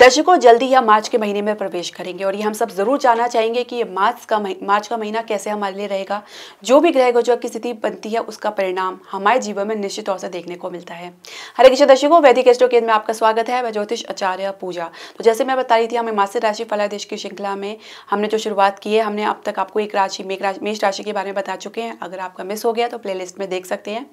दर्शकों जल्दी यह मार्च के महीने में प्रवेश करेंगे और ये हम सब ज़रूर जानना चाहेंगे कि ये मार्च का मार्च का महीना कैसे हमारे लिए रहेगा जो भी ग्रह गोचर की स्थिति बनती है उसका परिणाम हमारे जीवन में निश्चित तौर से देखने को मिलता है हरे कृष्ण दर्शकों वैदिक एस्ट्रो केंद्र में आपका स्वागत है मैं ज्योतिष आचार्य पूजा तो जैसे मैं बता रही थी हमें मासिक राशि फलादेश की श्रृंखला में हमने जो शुरुआत की है हमने अब तक आपको एक राशि मेष राशि के बारे में बता चुके हैं अगर आपका मिस हो गया तो प्ले में देख सकते हैं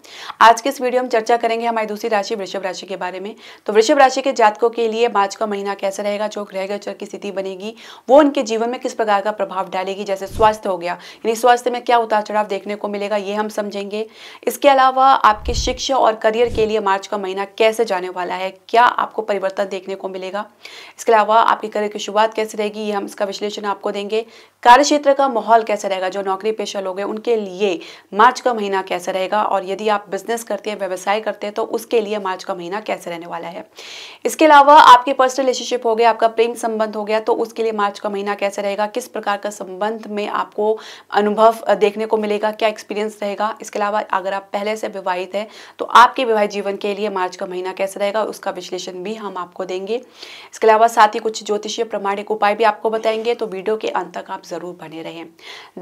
आज के इस वीडियो में चर्चा करेंगे हमारी दूसरी राशि वृषभ राशि के बारे में तो वृषभ राशि के जातकों के लिए मार्च का महीना रहना कैसा रहेगा जो ग्रह गोचर की स्थिति बनेगी वो उनके जीवन में किस प्रकार का प्रभाव डालेगी जैसे स्वास्थ्य हो गया यानी स्वास्थ्य में क्या उतार चढ़ाव देखने को मिलेगा ये हम समझेंगे इसके अलावा आपके शिक्षा और करियर के लिए मार्च का महीना कैसे जाने वाला है क्या आपको परिवर्तन देखने को मिलेगा इसके अलावा आपके करियर की शुरुआत कैसे रहेगी ये हम इसका विश्लेषण आपको देंगे कार्यक्षेत्र का माहौल कैसा रहेगा जो नौकरी पेशा लोग हैं उनके लिए मार्च का महीना कैसा रहेगा और यदि आप बिजनेस करते हैं व्यवसाय करते हैं तो उसके लिए मार्च का महीना कैसे रहने वाला है इसके अलावा आपके पर्सनल रिलेशनशिप हो गया आपका प्रेम संबंध हो गया तो उसके लिए मार्च का महीना कैसे रहेगा किस प्रकार का संबंध में आपको अनुभव देखने को मिलेगा क्या एक्सपीरियंस रहेगा इसके अलावा अगर आप पहले से विवाहित हैं तो आपके विवाहित जीवन के लिए मार्च का महीना कैसे रहेगा उसका विश्लेषण भी हम आपको देंगे इसके अलावा साथ ही कुछ ज्योतिषीय प्रमाणिक उपाय भी आपको बताएंगे तो वीडियो के अंत तक आप ज़रूर बने रहें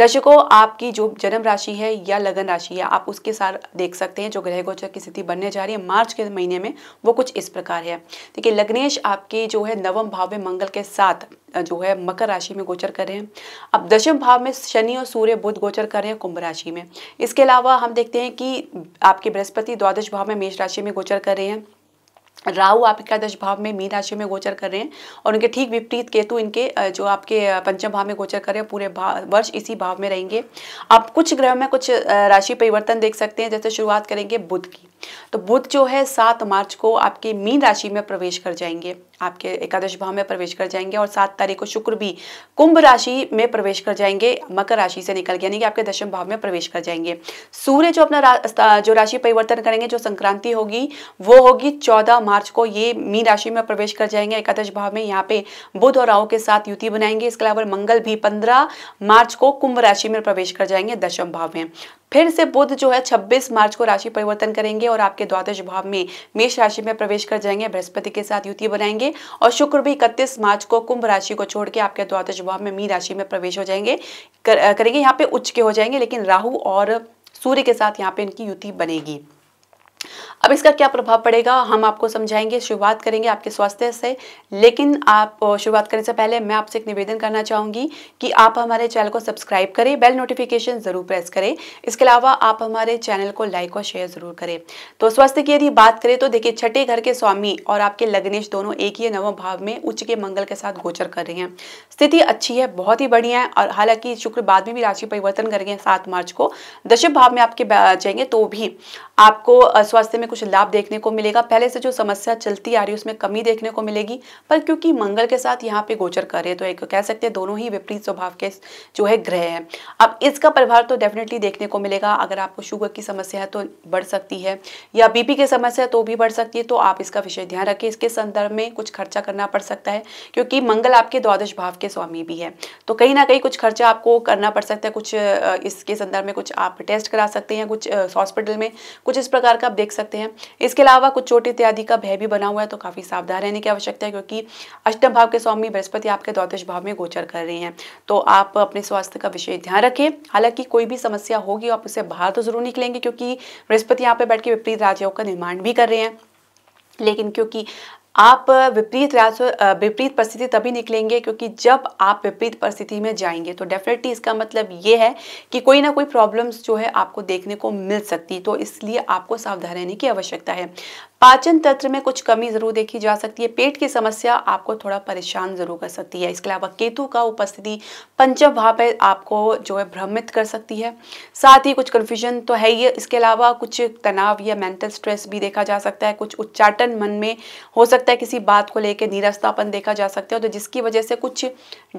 दर्शकों आपकी जो जन्म राशि है या लगन राशि है आप उसके साथ देख सकते हैं जो ग्रह गोचर की स्थिति बनने जा रही है मार्च के महीने में वो कुछ इस प्रकार है देखिए लग्नेश आपकी जो है है नवम भाव में मंगल के साथ जो है मकर राशि में गोचर कर रहे हैं अब दशम भाव में शनि और सूर्य बुध गोचर कर रहे हैं कुंभ राशि में इसके अलावा हम देखते हैं कि आपके बृहस्पति द्वादश भाव में मेष राशि में गोचर कर रहे हैं राहु आप एकादश भाव में मीन राशि में गोचर कर रहे हैं और उनके ठीक विपरीत केतु इनके जो आपके पंचम भाव में गोचर कर रहे हैं पूरे वर्ष इसी भाव में रहेंगे आप कुछ ग्रह में कुछ राशि परिवर्तन देख सकते हैं जैसे शुरुआत करेंगे बुध की तो बुध जो है सात मार्च को आपके मीन राशि में प्रवेश कर जाएंगे आपके एकादश भाव में प्रवेश कर जाएंगे और सात तारीख को शुक्र भी कुंभ राशि में प्रवेश कर जाएंगे मकर राशि से निकल गया कि आपके दशम भाव में प्रवेश कर जाएंगे सूर्य जो अपना रा, जो राशि परिवर्तन करेंगे जो संक्रांति होगी वो होगी चौदह मार्च को ये मीन राशि में प्रवेश कर जाएंगे एकादश भाव में यहाँ पे बुध और राहु के साथ युति बनाएंगे इसके अलावा मंगल भी पंद्रह मार्च को कुंभ राशि में प्रवेश कर जाएंगे दशम भाव में फिर से बुध जो है छब्बीस मार्च को राशि परिवर्तन करेंगे और आपके द्वादश भाव में मेष राशि में प्रवेश कर जाएंगे बृहस्पति के साथ युति बनाएंगे और शुक्र भी इकतीस मार्च को कुंभ राशि को छोड़ के आपके द्वादश भाव में मीन राशि में प्रवेश हो जाएंगे कर, करेंगे यहाँ पे उच्च के हो जाएंगे लेकिन राहु और सूर्य के साथ यहाँ पे इनकी युति बनेगी अब इसका क्या प्रभाव पड़ेगा हम आपको समझाएंगे शुरुआत करेंगे आपके स्वास्थ्य से लेकिन आप शुरुआत करने से पहले मैं आपसे एक निवेदन करना चाहूंगी कि आप हमारे चैनल को सब्सक्राइब करें बेल नोटिफिकेशन ज़रूर प्रेस करें इसके अलावा आप हमारे चैनल को लाइक और शेयर ज़रूर करें तो स्वास्थ्य की यदि बात करें तो देखिये छठे घर के स्वामी और आपके लग्नेश दोनों एक ही नवम भाव में उच्च के मंगल के साथ गोचर कर रहे हैं स्थिति अच्छी है बहुत ही बढ़िया है और हालांकि शुक्र बाद में भी राशि परिवर्तन करेंगे सात मार्च को दशम भाव में आपके जाएंगे तो भी आपको स्वास्थ्य में कुछ लाभ देखने को मिलेगा पहले से जो समस्या चलती आ रही है उसमें कमी देखने को मिलेगी पर क्योंकि मंगल के साथ यहाँ पे गोचर कर रहे हैं तो एक कह सकते हैं दोनों ही विपरीत स्वभाव के जो है ग्रह हैं अब इसका प्रभाव तो डेफिनेटली देखने को मिलेगा अगर आपको शुगर की समस्या है तो बढ़ सकती है या बीपी की समस्या तो भी बढ़ सकती है तो आप इसका विषय ध्यान रखें इसके संदर्भ में कुछ खर्चा करना पड़ सकता है क्योंकि मंगल आपके द्वादश भाव के स्वामी भी है तो कहीं ना कहीं कुछ खर्चा आपको करना पड़ सकता है कुछ इसके संदर्भ में कुछ आप टेस्ट करा सकते हैं कुछ हॉस्पिटल में कुछ इस प्रकार का देख सकते हैं इसके अलावा कुछ चोट इत्यादि का भय भी बना हुआ है तो काफ़ी सावधान रहने की आवश्यकता है क्योंकि अष्टम भाव के स्वामी बृहस्पति आपके द्वादश भाव में गोचर कर रहे हैं तो आप अपने स्वास्थ्य का विशेष ध्यान रखें हालांकि कोई भी समस्या होगी आप उसे बाहर तो जरूर निकलेंगे क्योंकि बृहस्पति यहाँ पर बैठ के विपरीत राजयोग का निर्माण भी कर रहे हैं लेकिन क्योंकि आप विपरीत राज विपरीत परिस्थिति तभी निकलेंगे क्योंकि जब आप विपरीत परिस्थिति में जाएंगे तो डेफिनेटली इसका मतलब ये है कि कोई ना कोई प्रॉब्लम्स जो है आपको देखने को मिल सकती तो इसलिए आपको सावधान रहने की आवश्यकता है पाचन तंत्र में कुछ कमी जरूर देखी जा सकती है पेट की समस्या आपको थोड़ा परेशान जरूर कर सकती है इसके अलावा केतु का उपस्थिति पंचम भाव पर आपको जो है भ्रमित कर सकती है साथ ही कुछ कन्फ्यूजन तो है ही इसके अलावा कुछ तनाव या मेंटल स्ट्रेस भी देखा जा सकता है कुछ उच्चाटन मन में हो सकता है किसी बात को लेकर निरस्तापन देखा जा सकता है तो जिसकी वजह से कुछ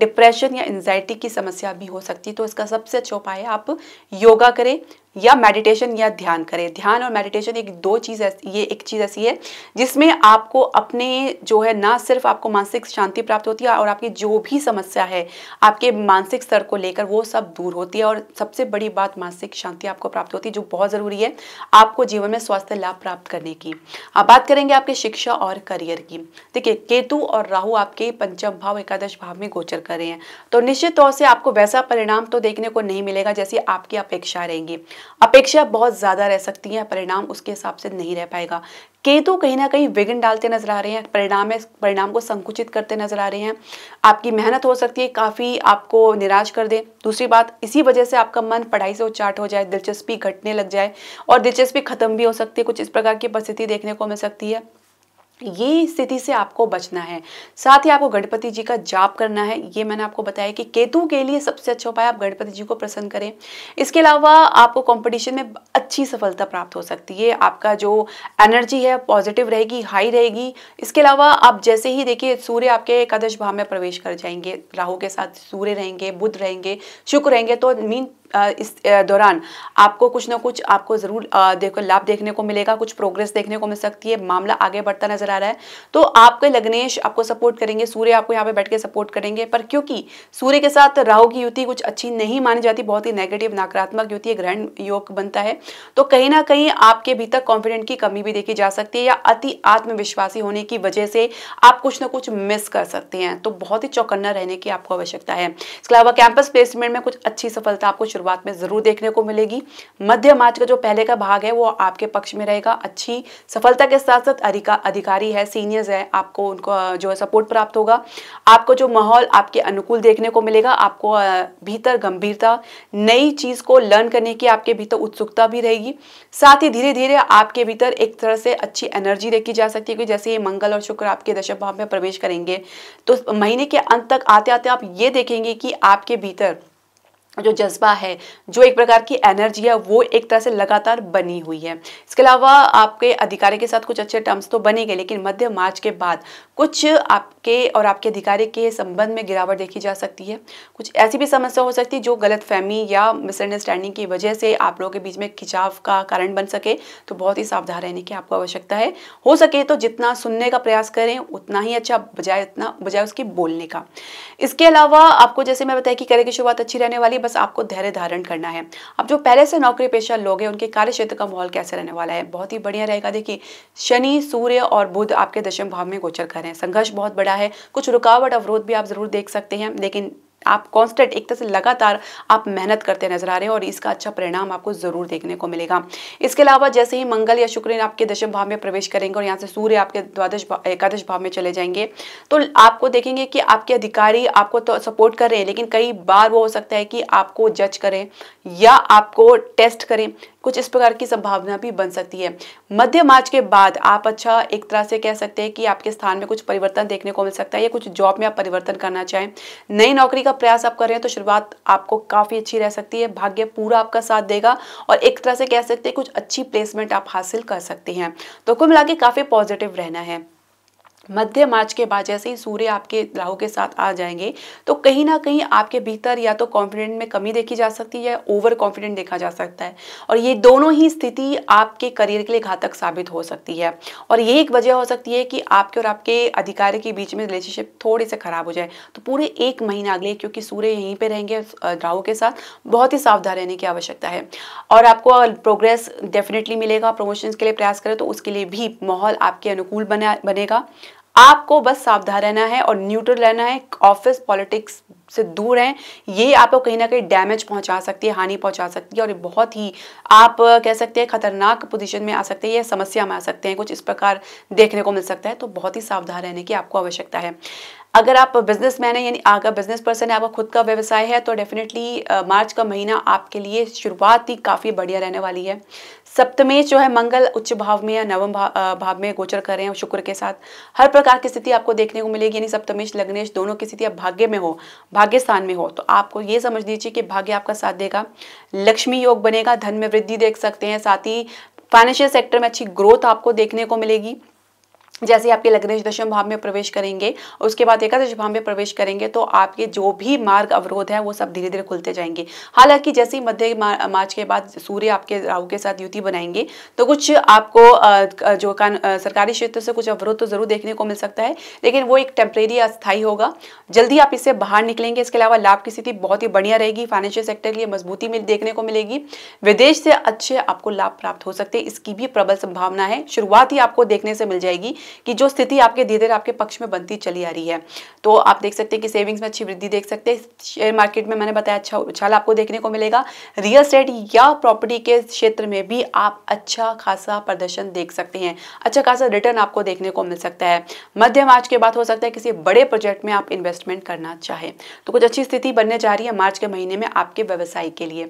डिप्रेशन या एनजाइटी की समस्या भी हो सकती है तो इसका सबसे अच्छा उपाय आप योगा करें या मेडिटेशन या ध्यान करें ध्यान और मेडिटेशन एक दो चीज़ ऐसी ये एक चीज़ ऐसी है जिसमें आपको अपने जो है ना सिर्फ आपको मानसिक शांति प्राप्त होती है और आपकी जो भी समस्या है आपके मानसिक स्तर को लेकर वो सब दूर होती है और सबसे बड़ी बात मानसिक शांति आपको प्राप्त होती है जो बहुत ज़रूरी है आपको जीवन में स्वास्थ्य लाभ प्राप्त करने की अब बात करेंगे आपके शिक्षा और करियर की देखिए केतु और राहु आपके पंचम भाव एकादश भाव में गोचर कर रहे हैं तो निश्चित तौर से आपको वैसा परिणाम तो देखने को नहीं मिलेगा जैसी आपकी अपेक्षा रहेंगी अपेक्षा बहुत ज़्यादा रह सकती है परिणाम उसके हिसाब से नहीं रह पाएगा केतु कहीं ना कहीं विघ्न डालते नजर आ रहे हैं परिणाम है परिणाम को संकुचित करते नजर आ रहे हैं आपकी मेहनत हो सकती है काफ़ी आपको निराश कर दे दूसरी बात इसी वजह से आपका मन पढ़ाई से उचाट हो जाए दिलचस्पी घटने लग जाए और दिलचस्पी खत्म भी हो सकती है कुछ इस प्रकार की परिस्थिति देखने को मिल सकती है ये स्थिति से आपको बचना है साथ ही आपको गणपति जी का जाप करना है ये मैंने आपको बताया कि केतु के लिए सबसे अच्छा उपाय आप गणपति जी को प्रसन्न करें इसके अलावा आपको कंपटीशन में अच्छी सफलता प्राप्त हो सकती है आपका जो एनर्जी है पॉजिटिव रहेगी हाई रहेगी इसके अलावा आप जैसे ही देखिए सूर्य आपके एकादश भाव में प्रवेश कर जाएंगे राहू के साथ सूर्य रहेंगे बुद्ध रहेंगे शुक्र रहेंगे तो मीन इस दौरान आपको कुछ ना कुछ आपको ज़रूर देखो लाभ देखने को मिलेगा कुछ प्रोग्रेस देखने को मिल सकती है मामला आगे बढ़ता नजर आ रहा है तो आपके लग्नेश आपको सपोर्ट करेंगे सूर्य आपको यहाँ पे बैठ के सपोर्ट करेंगे पर क्योंकि सूर्य के साथ राहु की युति कुछ अच्छी नहीं मानी जाती बहुत ही नेगेटिव नकारात्मक युति ग्रहण योग बनता है तो कहीं ना कहीं आपके भीतर कॉन्फिडेंट की कमी भी देखी जा सकती है या अति आत्मविश्वासी होने की वजह से आप कुछ ना कुछ मिस कर सकते हैं तो बहुत ही चौकन्ना रहने की आपको आवश्यकता है इसके अलावा कैंपस प्लेसमेंट में कुछ अच्छी सफलता आपको शुरू शुरुआत में ज़रूर देखने को मिलेगी मध्य मार्च का जो पहले का भाग है वो आपके पक्ष में रहेगा अच्छी सफलता के साथ साथ अधिकारी है सीनियर्स है आपको उनको जो है सपोर्ट प्राप्त होगा आपको जो माहौल आपके अनुकूल देखने को मिलेगा आपको भीतर गंभीरता नई चीज़ को लर्न करने की आपके भीतर उत्सुकता भी रहेगी साथ ही धीरे धीरे आपके भीतर एक तरह से अच्छी एनर्जी देखी जा सकती है क्योंकि जैसे ये मंगल और शुक्र आपके दशम भाव में प्रवेश करेंगे तो महीने के अंत तक आते आते आप ये देखेंगे कि आपके भीतर जो जज्बा है जो एक प्रकार की एनर्जी है वो एक तरह से लगातार बनी हुई है इसके अलावा आपके अधिकारी के साथ कुछ अच्छे टर्म्स तो बनेंगे लेकिन मध्य मार्च के बाद कुछ आपके और आपके अधिकारी के संबंध में गिरावट देखी जा सकती है कुछ ऐसी भी समस्या हो सकती है जो गलत फहमी या मिसअंडरस्टैंडिंग की वजह से आप लोगों के बीच में खिंचाव का कारण बन सके तो बहुत ही सावधान रहने की आपको आवश्यकता है हो सके तो जितना सुनने का प्रयास करें उतना ही अच्छा बजाय उतना बजाय उसकी बोलने का इसके अलावा आपको जैसे मैं बताया कि करे की शुरुआत अच्छी रहने वाली बस आपको धैर्य धारण करना है अब जो पहले से नौकरी पेशा लोग हैं उनके कार्य क्षेत्र का माहौल कैसे रहने वाला है बहुत ही बढ़िया रहेगा देखिए शनि सूर्य और बुध आपके दशम भाव में गोचर कर रहे हैं संघर्ष बहुत बड़ा है कुछ रुकावट अवरोध भी आप जरूर देख सकते हैं लेकिन आप कॉन्स्टेंट एक तरह से लगातार आप मेहनत करते नजर आ रहे हैं और इसका अच्छा परिणाम आपको ज़रूर देखने को मिलेगा इसके अलावा जैसे ही मंगल या शुक्र आपके दशम भाव में प्रवेश करेंगे और यहाँ से सूर्य आपके द्वादश एकादश भाव में चले जाएंगे तो आपको देखेंगे कि आपके अधिकारी आपको तो सपोर्ट कर रहे हैं लेकिन कई बार वो हो सकता है कि आपको जज करें या आपको टेस्ट करें कुछ इस प्रकार की संभावना भी बन सकती है मध्य मार्च के बाद आप अच्छा एक तरह से कह सकते हैं कि आपके स्थान में कुछ परिवर्तन देखने को मिल सकता है या कुछ जॉब में आप परिवर्तन करना चाहें नई नौकरी का प्रयास आप कर रहे हैं तो शुरुआत आपको काफ़ी अच्छी रह सकती है भाग्य पूरा आपका साथ देगा और एक तरह से कह सकते हैं कुछ अच्छी प्लेसमेंट आप हासिल कर सकते हैं तो कुल मिला काफ़ी पॉजिटिव रहना है मध्य मार्च के बाद जैसे ही सूर्य आपके राहु के साथ आ जाएंगे तो कहीं ना कहीं आपके भीतर या तो कॉन्फिडेंट में कमी देखी जा सकती है या ओवर कॉन्फिडेंट देखा जा सकता है और ये दोनों ही स्थिति आपके करियर के लिए घातक साबित हो सकती है और ये एक वजह हो सकती है कि आपके और आपके अधिकारी के बीच में रिलेशनशिप थोड़े से खराब हो जाए तो पूरे एक महीना अगले क्योंकि सूर्य यहीं पर रहेंगे राहु के साथ बहुत ही सावधान रहने की आवश्यकता है और आपको प्रोग्रेस डेफिनेटली मिलेगा प्रमोशन के लिए प्रयास करें तो उसके लिए भी माहौल आपके अनुकूल बना बनेगा आपको बस सावधान रहना है और न्यूट्रल रहना है ऑफिस पॉलिटिक्स से दूर हैं ये आपको कहीं ना कहीं डैमेज पहुंचा सकती है हानि पहुंचा सकती है और बहुत ही आप कह सकते हैं खतरनाक पोजीशन में आ सकते हैं या समस्या में आ सकते हैं कुछ इस प्रकार देखने को मिल सकता है तो बहुत ही सावधान रहने की आपको आवश्यकता है अगर आप बिजनेस मैन है यानी आगे बिजनेस पर्सन है आपका खुद का व्यवसाय है तो डेफिनेटली मार्च का महीना आपके लिए शुरुआत ही काफ़ी बढ़िया रहने वाली है सप्तमेश जो है मंगल उच्च भाव में या नवम भाव, भाव में गोचर कर रहे हैं शुक्र के साथ हर प्रकार की स्थिति आपको देखने को मिलेगी यानी सप्तमेश लग्नेश दोनों की स्थिति आप भाग्य में हो भाग्य स्थान में हो तो आपको ये समझ लीजिए कि भाग्य आपका साथ देगा लक्ष्मी योग बनेगा धन में वृद्धि देख सकते हैं साथ ही फाइनेंशियल सेक्टर में अच्छी ग्रोथ आपको देखने को मिलेगी जैसे आपके लग्नेश दशम भाव में प्रवेश करेंगे उसके बाद एकादश भाव में प्रवेश करेंगे तो आपके जो भी मार्ग अवरोध है वो सब धीरे धीरे खुलते जाएंगे हालांकि जैसे ही मध्य मार्च के बाद सूर्य आपके राहु के साथ युति बनाएंगे तो कुछ आपको जो कान सरकारी क्षेत्र से कुछ अवरोध तो जरूर देखने को मिल सकता है लेकिन वो एक टेम्परेरी अस्थायी होगा जल्दी आप इससे बाहर निकलेंगे इसके अलावा लाभ की स्थिति बहुत ही बढ़िया रहेगी फाइनेंशियल सेक्टर के लिए मजबूती मिल देखने को मिलेगी विदेश से अच्छे आपको लाभ प्राप्त हो सकते हैं इसकी भी प्रबल संभावना है शुरुआत ही आपको देखने से मिल जाएगी कि जो स्थिति आपके धीरे धीरे आपके पक्ष में बनती चली आ रही है तो आप देख सकते हैं कि सेविंग्स में अच्छी वृद्धि देख सकते हैं शेयर मार्केट में मैंने बताया अच्छा उछाल आपको देखने को मिलेगा रियल स्टेट या प्रॉपर्टी के क्षेत्र में भी आप अच्छा खासा प्रदर्शन देख सकते हैं अच्छा खासा रिटर्न आपको देखने को मिल सकता है मध्यम आज के बाद हो सकता है किसी बड़े प्रोजेक्ट में आप इन्वेस्टमेंट करना चाहें तो कुछ अच्छी स्थिति बनने जा रही है मार्च के महीने में आपके व्यवसाय के लिए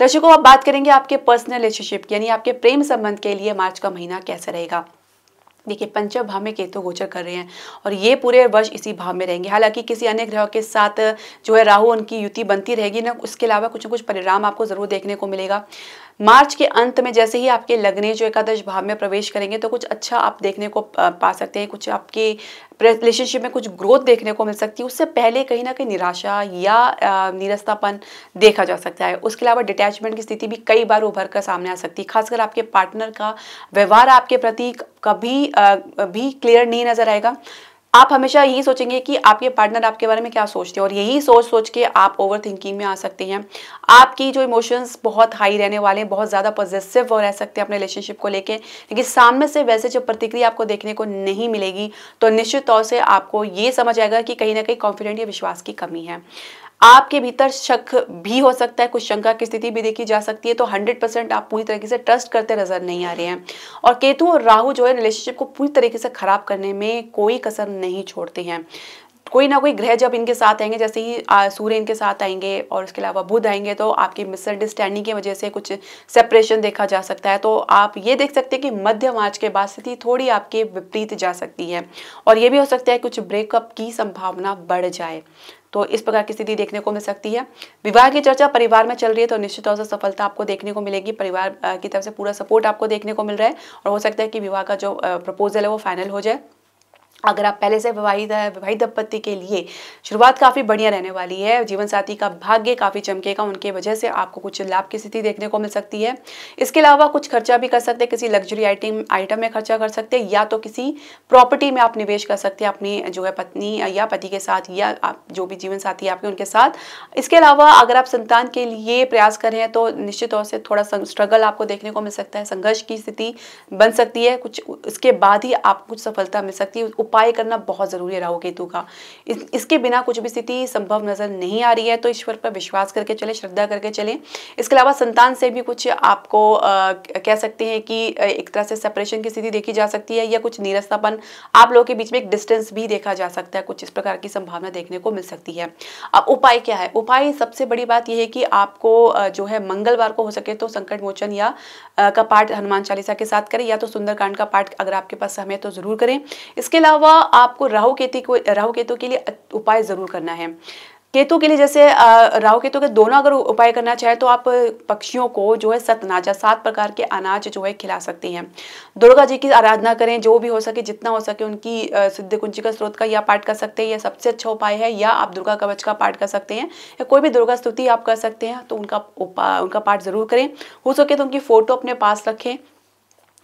दर्शकों अब बात करेंगे आपके पर्सनल रिलेशनशिप यानी आपके प्रेम संबंध के लिए मार्च का महीना कैसा रहेगा देखिए पंचम भाव में केतु गोचर कर रहे हैं और ये पूरे वर्ष इसी भाव में रहेंगे हालांकि किसी अन्य ग्रह के साथ जो है राहु उनकी युति बनती रहेगी ना उसके अलावा कुछ ना कुछ परिणाम आपको जरूर देखने को मिलेगा मार्च के अंत में जैसे ही आपके लगने जो एकादश भाव में प्रवेश करेंगे तो कुछ अच्छा आप देखने को पा सकते हैं कुछ आपके रिलेशनशिप में कुछ ग्रोथ देखने को मिल सकती है उससे पहले कहीं ना कहीं निराशा या निरस्तापन देखा जा सकता है उसके अलावा डिटैचमेंट की स्थिति भी कई बार उभर कर सामने आ सकती है खासकर आपके पार्टनर का व्यवहार आपके प्रति कभी भी क्लियर नहीं नजर आएगा आप हमेशा यही सोचेंगे कि आपके पार्टनर आपके बारे में क्या सोचते हैं और यही सोच सोच के आप ओवर थिंकिंग में आ सकते हैं आपकी जो इमोशंस बहुत हाई रहने वाले हैं बहुत ज़्यादा पॉजिटिव रह सकते हैं अपने रिलेशनशिप को लेके लेकिन सामने से वैसे जो प्रतिक्रिया आपको देखने को नहीं मिलेगी तो निश्चित तौर से आपको ये समझ आएगा कि कहीं ना कहीं कॉन्फिडेंट या विश्वास की कमी है आपके भीतर शक भी हो सकता है कुछ शंका की स्थिति भी देखी जा सकती है तो 100 परसेंट आप पूरी तरीके से ट्रस्ट करते नजर नहीं आ रहे हैं और केतु और राहु जो है रिलेशनशिप को पूरी तरीके से खराब करने में कोई कसर नहीं छोड़ते हैं कोई ना कोई ग्रह जब इनके साथ आएंगे जैसे ही सूर्य इनके साथ आएंगे और उसके अलावा बुध आएंगे तो आपकी मिसअंडरस्टैंडिंग की वजह से कुछ सेपरेशन देखा जा सकता है तो आप ये देख सकते हैं कि मध्य मार्च के बाद स्थिति थोड़ी आपके विपरीत जा सकती है और ये भी हो सकता है कुछ ब्रेकअप की संभावना बढ़ जाए तो इस प्रकार की स्थिति देखने को मिल सकती है विवाह की चर्चा परिवार में चल रही है तो निश्चित तौर से सफलता आपको देखने को मिलेगी परिवार की तरफ से पूरा सपोर्ट आपको देखने को मिल रहा है और हो सकता है कि विवाह का जो प्रपोजल है वो फाइनल हो जाए अगर आप पहले से विवाहित है विवाहित दंपत्ति के लिए शुरुआत काफ़ी बढ़िया रहने वाली है जीवन साथी का भाग्य काफ़ी चमकेगा उनके वजह से आपको कुछ लाभ की स्थिति देखने को मिल सकती है इसके अलावा कुछ खर्चा भी कर सकते हैं किसी लग्जरी आइटम आइटम में खर्चा कर सकते हैं या तो किसी प्रॉपर्टी में आप निवेश कर सकते हैं अपनी जो है पत्नी या पति के साथ या आप जो भी जीवन साथी आपके उनके साथ इसके अलावा अगर आप संतान के लिए प्रयास करें तो निश्चित तौर से थोड़ा स्ट्रगल आपको देखने को मिल सकता है संघर्ष की स्थिति बन सकती है कुछ इसके बाद ही आपको कुछ सफलता मिल सकती है उपाय करना बहुत ज़रूरी है राहु केतु का इस, इसके बिना कुछ भी स्थिति संभव नज़र नहीं आ रही है तो ईश्वर पर विश्वास करके चले श्रद्धा करके चले इसके अलावा संतान से भी कुछ आपको आ, कह सकते हैं कि एक तरह से सेपरेशन की स्थिति देखी जा सकती है या कुछ निरस्तापन आप लोगों के बीच में एक डिस्टेंस भी देखा जा सकता है कुछ इस प्रकार की संभावना देखने को मिल सकती है अब उपाय क्या है उपाय सबसे बड़ी बात यह है कि आपको जो है मंगलवार को हो सके तो संकट मोचन या का पाठ हनुमान चालीसा के साथ करें या तो सुंदरकांड का पाठ अगर आपके पास समय तो जरूर करें इसके अलावा अलावा आपको राहु केतु को राहु केतु के लिए उपाय ज़रूर करना है केतु के लिए जैसे राहु केतु के दोनों अगर उपाय करना चाहे तो आप पक्षियों को जो है सतनाजा सात प्रकार के अनाज जो है खिला सकती हैं दुर्गा जी की आराधना करें जो भी हो सके जितना हो सके उनकी सिद्ध कुंजी का स्रोत का या पाठ कर सकते हैं यह सबसे अच्छा उपाय है या आप दुर्गा कवच का पाठ कर सकते हैं या कोई भी दुर्गा स्तुति आप कर सकते हैं तो उनका उपाय उनका पाठ ज़रूर करें हो सके तो उनकी फ़ोटो अपने पास रखें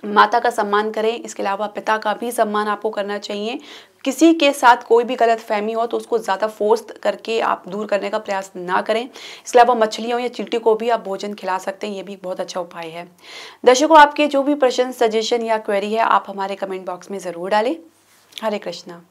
माता का सम्मान करें इसके अलावा पिता का भी सम्मान आपको करना चाहिए किसी के साथ कोई भी गलत फहमी हो तो उसको ज़्यादा फोर्स करके आप दूर करने का प्रयास ना करें इसके अलावा मछलियों या चिट्टी को भी आप भोजन खिला सकते हैं ये भी एक बहुत अच्छा उपाय है दर्शकों आपके जो भी प्रश्न सजेशन या क्वेरी है आप हमारे कमेंट बॉक्स में ज़रूर डालें हरे कृष्णा